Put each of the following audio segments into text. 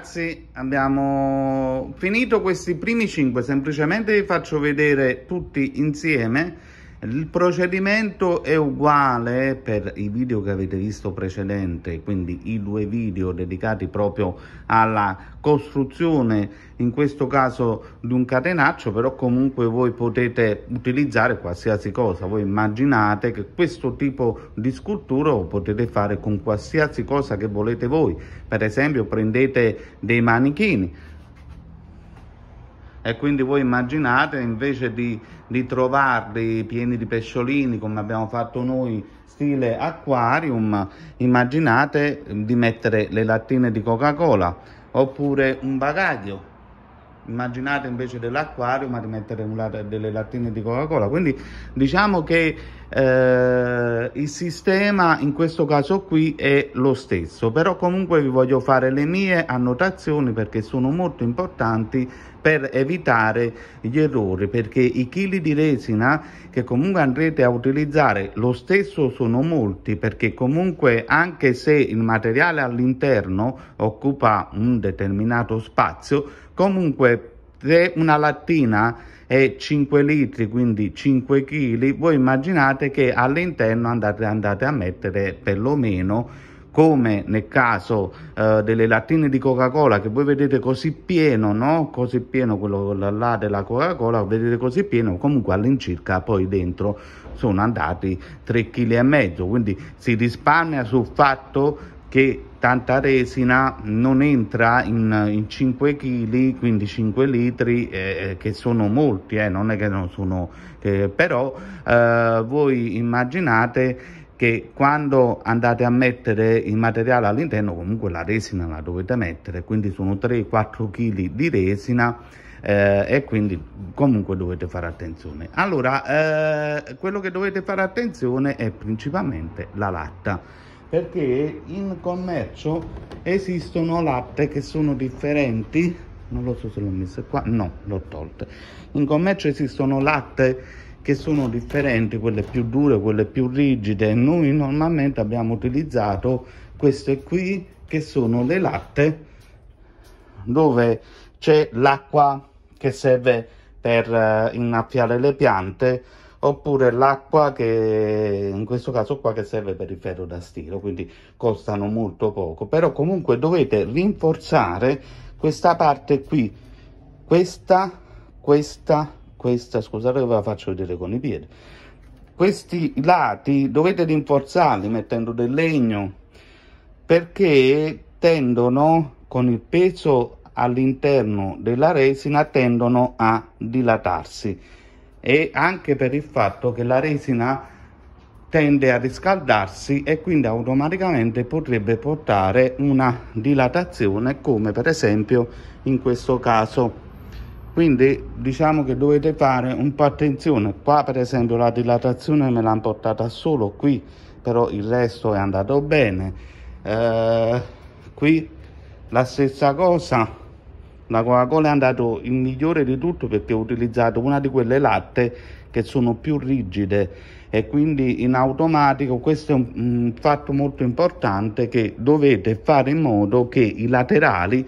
ragazzi abbiamo finito questi primi 5 semplicemente vi faccio vedere tutti insieme il procedimento è uguale per i video che avete visto precedente, quindi i due video dedicati proprio alla costruzione, in questo caso di un catenaccio, però comunque voi potete utilizzare qualsiasi cosa. Voi immaginate che questo tipo di scultura lo potete fare con qualsiasi cosa che volete voi. Per esempio prendete dei manichini e quindi voi immaginate invece di ritrovarli pieni di pesciolini come abbiamo fatto noi stile aquarium immaginate di mettere le lattine di coca cola oppure un bagaglio immaginate invece dell'acquario di mettere la, delle lattine di coca cola quindi diciamo che eh, il sistema in questo caso qui è lo stesso però comunque vi voglio fare le mie annotazioni perché sono molto importanti per evitare gli errori perché i chili di resina che comunque andrete a utilizzare lo stesso sono molti perché comunque anche se il materiale all'interno occupa un determinato spazio comunque se una lattina è 5 litri quindi 5 kg voi immaginate che all'interno andate, andate a mettere perlomeno come nel caso eh, delle lattine di Coca-Cola che voi vedete così pieno, no? così pieno quello là della Coca-Cola, vedete così pieno, comunque all'incirca poi dentro sono andati 3,5 kg, quindi si risparmia sul fatto che tanta resina non entra in, in 5 kg, quindi 5 litri, eh, eh, che sono molti, eh, non è che non sono, eh, però eh, voi immaginate che quando andate a mettere il materiale all'interno comunque la resina la dovete mettere quindi sono 3-4 kg di resina eh, e quindi comunque dovete fare attenzione allora eh, quello che dovete fare attenzione è principalmente la latta perché in commercio esistono latte che sono differenti non lo so se l'ho messa qua no l'ho tolta in commercio esistono latte che sono differenti, quelle più dure, quelle più rigide. Noi normalmente abbiamo utilizzato queste qui che sono le latte dove c'è l'acqua che serve per eh, innaffiare le piante oppure l'acqua che in questo caso qua che serve per il ferro da stiro quindi costano molto poco però comunque dovete rinforzare questa parte qui questa questa questa scusate che ve la faccio vedere con i piedi questi lati dovete rinforzarli mettendo del legno perché tendono con il peso all'interno della resina tendono a dilatarsi e anche per il fatto che la resina tende a riscaldarsi e quindi automaticamente potrebbe portare una dilatazione come per esempio in questo caso quindi diciamo che dovete fare un po' attenzione qua per esempio la dilatazione me l'hanno portata solo qui però il resto è andato bene eh, qui la stessa cosa la coca cola è andato il migliore di tutto perché ho utilizzato una di quelle latte che sono più rigide e quindi in automatico questo è un, un fatto molto importante che dovete fare in modo che i laterali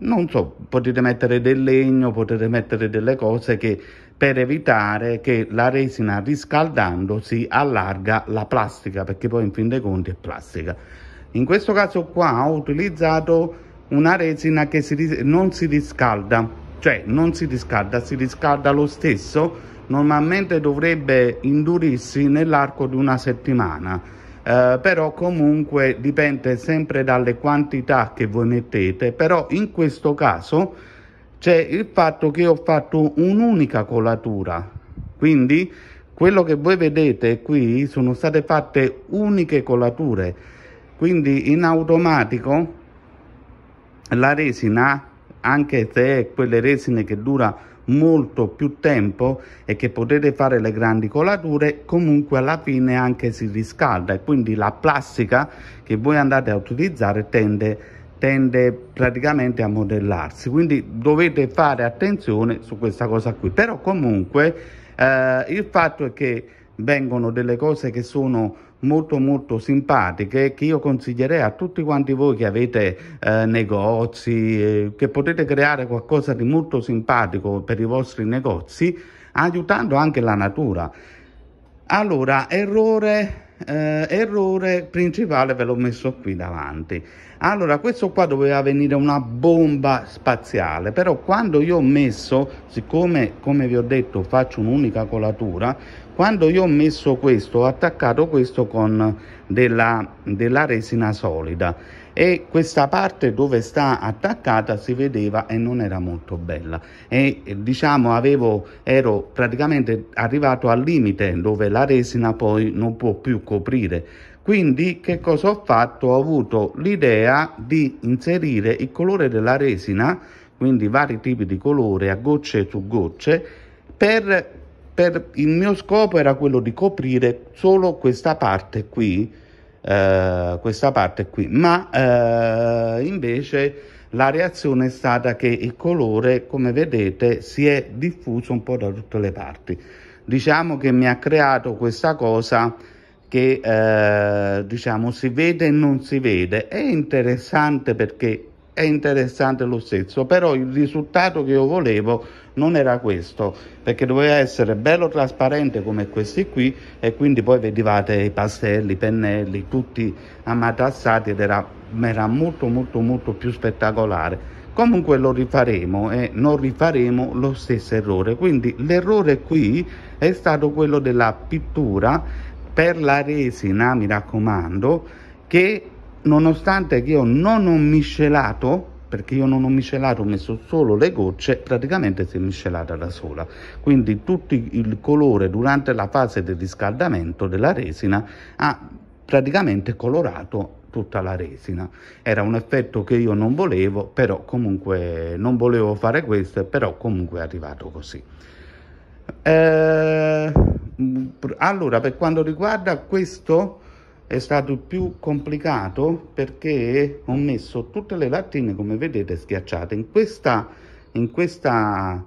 non so, potete mettere del legno, potete mettere delle cose che per evitare che la resina riscaldandosi allarga la plastica, perché poi in fin dei conti è plastica. In questo caso qua ho utilizzato una resina che si, non si riscalda, cioè non si riscalda, si riscalda lo stesso, normalmente dovrebbe indurirsi nell'arco di una settimana eh, però comunque dipende sempre dalle quantità che voi mettete, però in questo caso c'è il fatto che ho fatto un'unica colatura, quindi quello che voi vedete qui sono state fatte uniche colature, quindi in automatico la resina, anche se è quelle resine che dura molto più tempo e che potete fare le grandi colature comunque alla fine anche si riscalda e quindi la plastica che voi andate a utilizzare tende tende praticamente a modellarsi quindi dovete fare attenzione su questa cosa qui però comunque eh, il fatto è che vengono delle cose che sono molto molto simpatiche che io consiglierei a tutti quanti voi che avete eh, negozi, eh, che potete creare qualcosa di molto simpatico per i vostri negozi, aiutando anche la natura. Allora, errore eh, errore principale ve l'ho messo qui davanti allora questo qua doveva venire una bomba spaziale però quando io ho messo siccome come vi ho detto faccio un'unica colatura quando io ho messo questo ho attaccato questo con della, della resina solida e questa parte dove sta attaccata si vedeva e non era molto bella e eh, diciamo avevo ero praticamente arrivato al limite dove la resina poi non può più coprire quindi che cosa ho fatto ho avuto l'idea di inserire il colore della resina quindi vari tipi di colore a gocce su gocce per per, il mio scopo era quello di coprire solo questa parte qui, eh, questa parte qui, ma eh, invece la reazione è stata che il colore, come vedete, si è diffuso un po' da tutte le parti. Diciamo che mi ha creato questa cosa che eh, diciamo si vede e non si vede. È interessante perché è interessante lo stesso, però il risultato che io volevo non era questo, perché doveva essere bello trasparente come questi qui e quindi poi vedevate i pastelli, i pennelli, tutti ammatassati ed era, era molto molto molto più spettacolare. Comunque lo rifaremo e non rifaremo lo stesso errore, quindi l'errore qui è stato quello della pittura per la resina, mi raccomando, che nonostante che io non ho miscelato perché io non ho miscelato, ho messo solo le gocce, praticamente si è miscelata da sola. Quindi tutto il colore durante la fase del riscaldamento della resina ha praticamente colorato tutta la resina. Era un effetto che io non volevo, però comunque non volevo fare questo, però comunque è arrivato così. Eh, allora, per quanto riguarda questo è stato più complicato perché ho messo tutte le lattine come vedete schiacciate in questa, in questa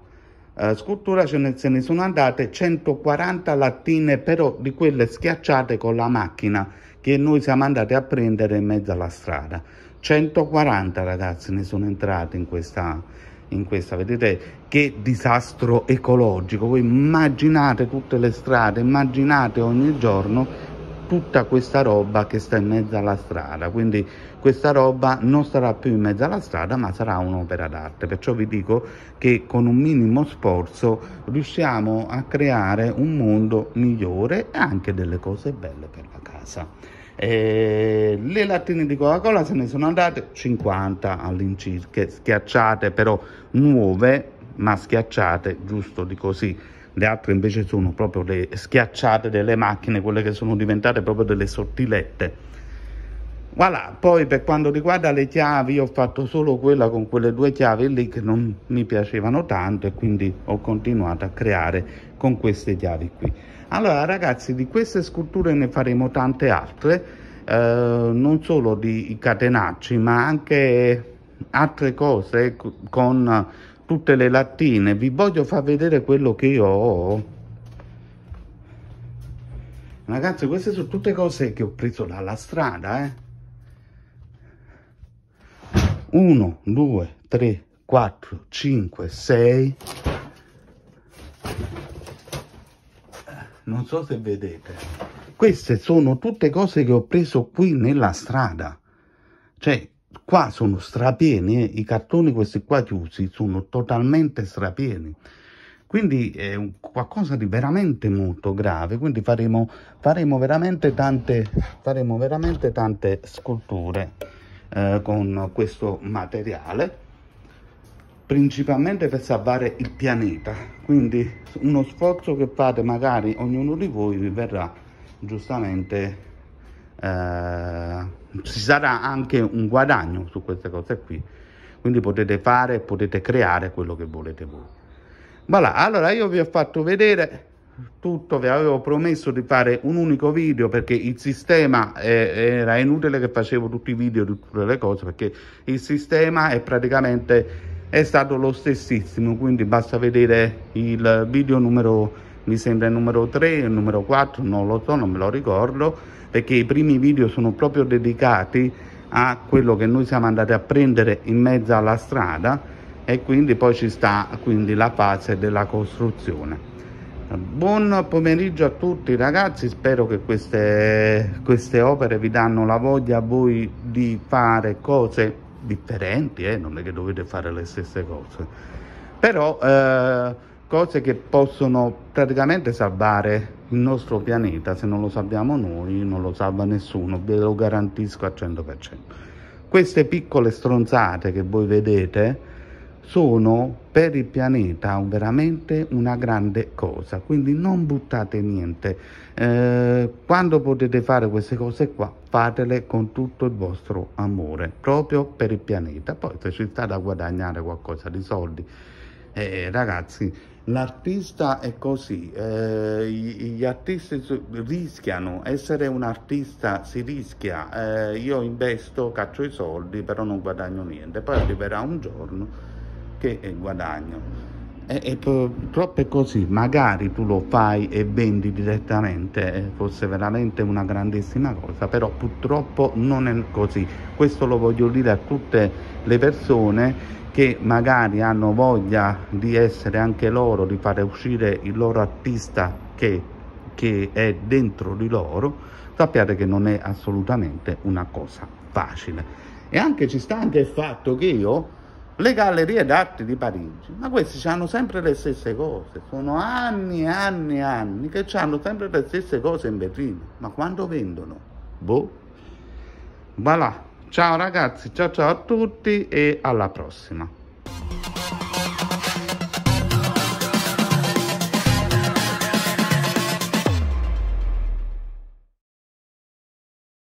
uh, eh, scultura ce ne, se ne sono andate 140 lattine però di quelle schiacciate con la macchina che noi siamo andati a prendere in mezzo alla strada 140 ragazzi ne sono entrate in questa in questa vedete che disastro ecologico voi immaginate tutte le strade immaginate ogni giorno tutta questa roba che sta in mezzo alla strada, quindi questa roba non sarà più in mezzo alla strada ma sarà un'opera d'arte, perciò vi dico che con un minimo sforzo riusciamo a creare un mondo migliore e anche delle cose belle per la casa. Eh, le lattine di Coca Cola se ne sono andate 50 all'incirca, schiacciate però nuove ma schiacciate giusto di così le altre invece sono proprio le schiacciate delle macchine, quelle che sono diventate proprio delle sottilette. Voilà, poi per quanto riguarda le chiavi ho fatto solo quella con quelle due chiavi lì che non mi piacevano tanto e quindi ho continuato a creare con queste chiavi qui. Allora ragazzi di queste sculture ne faremo tante altre, eh, non solo di catenacci ma anche altre cose con tutte le lattine vi voglio far vedere quello che io ho ragazzi queste sono tutte cose che ho preso dalla strada eh 1 2 3 4 5 6 non so se vedete queste sono tutte cose che ho preso qui nella strada cioè Qua sono strapieni, eh. i cartoni questi qua chiusi sono totalmente strapieni. Quindi è qualcosa di veramente molto grave, quindi faremo, faremo, veramente, tante, faremo veramente tante sculture eh, con questo materiale principalmente per salvare il pianeta quindi uno sforzo che fate magari ognuno di voi vi verrà giustamente eh, ci sarà anche un guadagno su queste cose qui quindi potete fare potete creare quello che volete voi voilà allora io vi ho fatto vedere tutto vi avevo promesso di fare un unico video perché il sistema è, era inutile che facevo tutti i video di tutte le cose perché il sistema è praticamente è stato lo stessissimo quindi basta vedere il video numero mi sembra il numero 3 il numero 4 non lo so non me lo ricordo perché i primi video sono proprio dedicati a quello che noi siamo andati a prendere in mezzo alla strada e quindi poi ci sta quindi la fase della costruzione. Buon pomeriggio a tutti ragazzi, spero che queste, queste opere vi danno la voglia a voi di fare cose differenti, eh? non è che dovete fare le stesse cose, però eh, cose che possono praticamente salvare il nostro pianeta, se non lo sappiamo noi, non lo salva nessuno, ve lo garantisco al 100%. Queste piccole stronzate che voi vedete sono per il pianeta veramente una grande cosa, quindi non buttate niente. Eh, quando potete fare queste cose qua, fatele con tutto il vostro amore, proprio per il pianeta. Poi se ci state a guadagnare qualcosa di soldi eh, ragazzi, l'artista è così, eh, gli, artisti rischiano, essere un artista si rischia, eh, io investo, caccio i soldi, però non guadagno niente, poi arriverà un giorno che eh, guadagno. E, e purtroppo è così, magari tu lo fai e vendi direttamente, eh, fosse veramente una grandissima cosa, però purtroppo non è così. Questo lo voglio dire a tutte le persone che magari hanno voglia di essere anche loro, di fare uscire il loro artista che, che è dentro di loro, sappiate che non è assolutamente una cosa facile. E anche ci sta anche il fatto che io le gallerie d'arte di Parigi, ma questi hanno sempre le stesse cose, sono anni e anni e anni che hanno sempre le stesse cose in vetrina, ma quando vendono? Boh, voilà. Ciao ragazzi, ciao ciao a tutti e alla prossima.